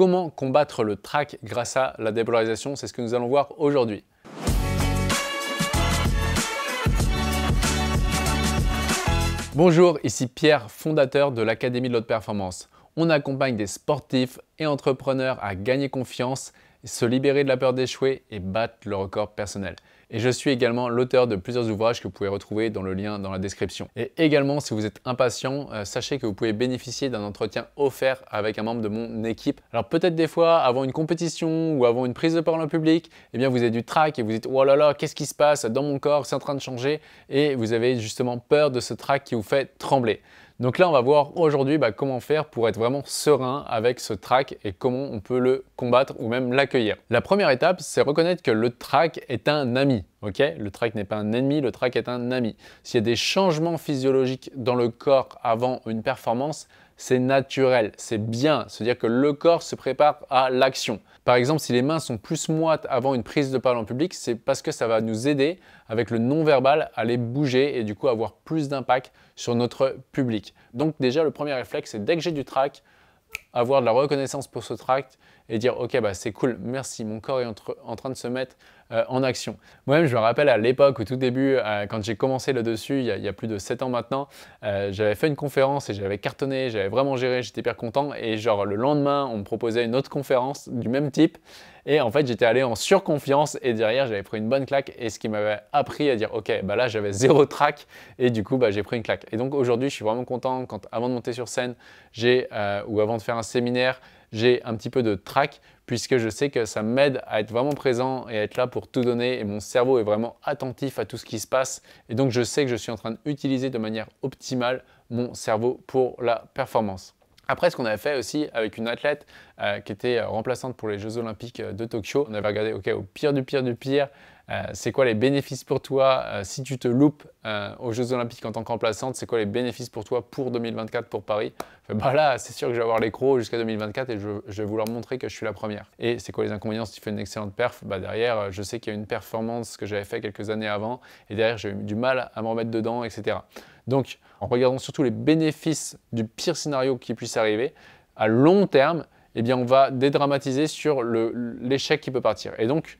Comment combattre le trac grâce à la dépolarisation C'est ce que nous allons voir aujourd'hui. Bonjour, ici Pierre, fondateur de l'Académie de l'Haute Performance. On accompagne des sportifs et entrepreneurs à gagner confiance se libérer de la peur d'échouer et battre le record personnel. Et je suis également l'auteur de plusieurs ouvrages que vous pouvez retrouver dans le lien dans la description. Et également, si vous êtes impatient, euh, sachez que vous pouvez bénéficier d'un entretien offert avec un membre de mon équipe. Alors peut-être des fois, avant une compétition ou avant une prise de parole en public, eh bien vous avez du trac et vous dites « Oh là là, qu'est-ce qui se passe dans mon corps C'est en train de changer » et vous avez justement peur de ce trac qui vous fait trembler. Donc là, on va voir aujourd'hui bah, comment faire pour être vraiment serein avec ce trac et comment on peut le combattre ou même l'accueillir. La première étape, c'est reconnaître que le trac est un ami. Ok, le trac n'est pas un ennemi, le trac est un ami. S'il y a des changements physiologiques dans le corps avant une performance, c'est naturel, c'est bien, c'est-à-dire que le corps se prépare à l'action. Par exemple, si les mains sont plus moites avant une prise de parole en public, c'est parce que ça va nous aider avec le non-verbal à les bouger et du coup avoir plus d'impact sur notre public. Donc déjà, le premier réflexe, c'est dès que j'ai du trac, avoir de la reconnaissance pour ce tract et dire ok bah c'est cool, merci, mon corps est en train de se mettre euh, en action. Moi-même je me rappelle à l'époque, au tout début, euh, quand j'ai commencé le dessus, il y, a, plus de 7 ans maintenant, euh, j'avais fait une conférence et j'avais cartonné, j'avais vraiment géré, j'étais hyper content et genre le lendemain on me proposait une autre conférence du même type et en fait, j'étais allé en surconfiance et derrière, j'avais pris une bonne claque et ce qui m'avait appris à dire, OK, bah là, j'avais zéro trac. » et du coup, bah, j'ai pris une claque. Et donc aujourd'hui, je suis vraiment content quand avant de monter sur scène, j'ai ou avant de faire un séminaire, j'ai un petit peu de trac puisque je sais que ça m'aide à être vraiment présent et à être là pour tout donner et mon cerveau est vraiment attentif à tout ce qui se passe et donc je sais que je suis en train d'utiliser de manière optimale mon cerveau pour la performance. Après, ce qu'on avait fait aussi avec une athlète euh, qui était euh, remplaçante pour les Jeux Olympiques euh, de Tokyo, on avait regardé, ok, au pire du pire du pire, euh, c'est quoi les bénéfices pour toi euh, si tu te loupes euh, aux Jeux Olympiques en tant qu'emplaçante C'est quoi les bénéfices pour toi pour 2024 pour Paris bah Là, c'est sûr que je vais avoir les crocs jusqu'à 2024 et je, vais vouloir montrer que je suis la première. Et c'est quoi les inconvénients si tu fais une excellente perf bah, Derrière, je sais qu'il y a une performance que j'avais fait quelques années avant et derrière, j'ai eu du mal à me remettre dedans, etc. Donc, en regardant surtout les bénéfices du pire scénario qui puisse arriver, à long terme, eh bien, on va dédramatiser sur l'échec qui peut partir. Et donc,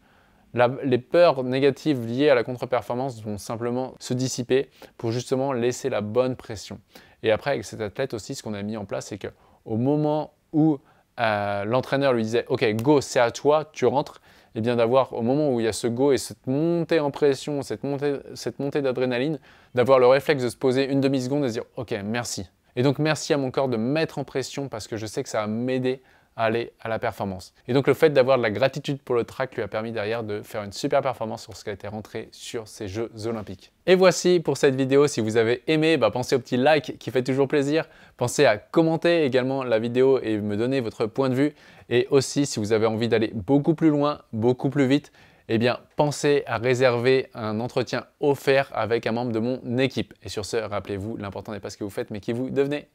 les peurs négatives liées à la contre-performance vont simplement se dissiper pour justement laisser la bonne pression. Et après, avec cet athlète aussi, ce qu'on a mis en place, c'est qu'au moment où euh, l'entraîneur lui disait Ok, go, c'est à toi, tu rentres, et eh bien d'avoir au moment où il y a ce go et cette montée en pression, cette montée, d'adrénaline, d'avoir le réflexe de se poser une demi-seconde et de dire Ok, merci. Et donc, merci à mon corps de mettre en pression parce que je sais que ça va m'aider aller à la performance. Et donc le fait d'avoir de la gratitude pour le track lui a permis derrière de faire une super performance sur ce a été rentrée sur ces Jeux Olympiques. Et voici pour cette vidéo. Si vous avez aimé, bah, pensez au petit like qui fait toujours plaisir. Pensez à commenter également la vidéo et me donner votre point de vue. Et aussi, si vous avez envie d'aller beaucoup plus loin, beaucoup plus vite, eh bien, pensez à réserver un entretien offert avec un membre de mon équipe. Et sur ce, rappelez-vous, l'important n'est pas ce que vous faites, mais qui vous devenez.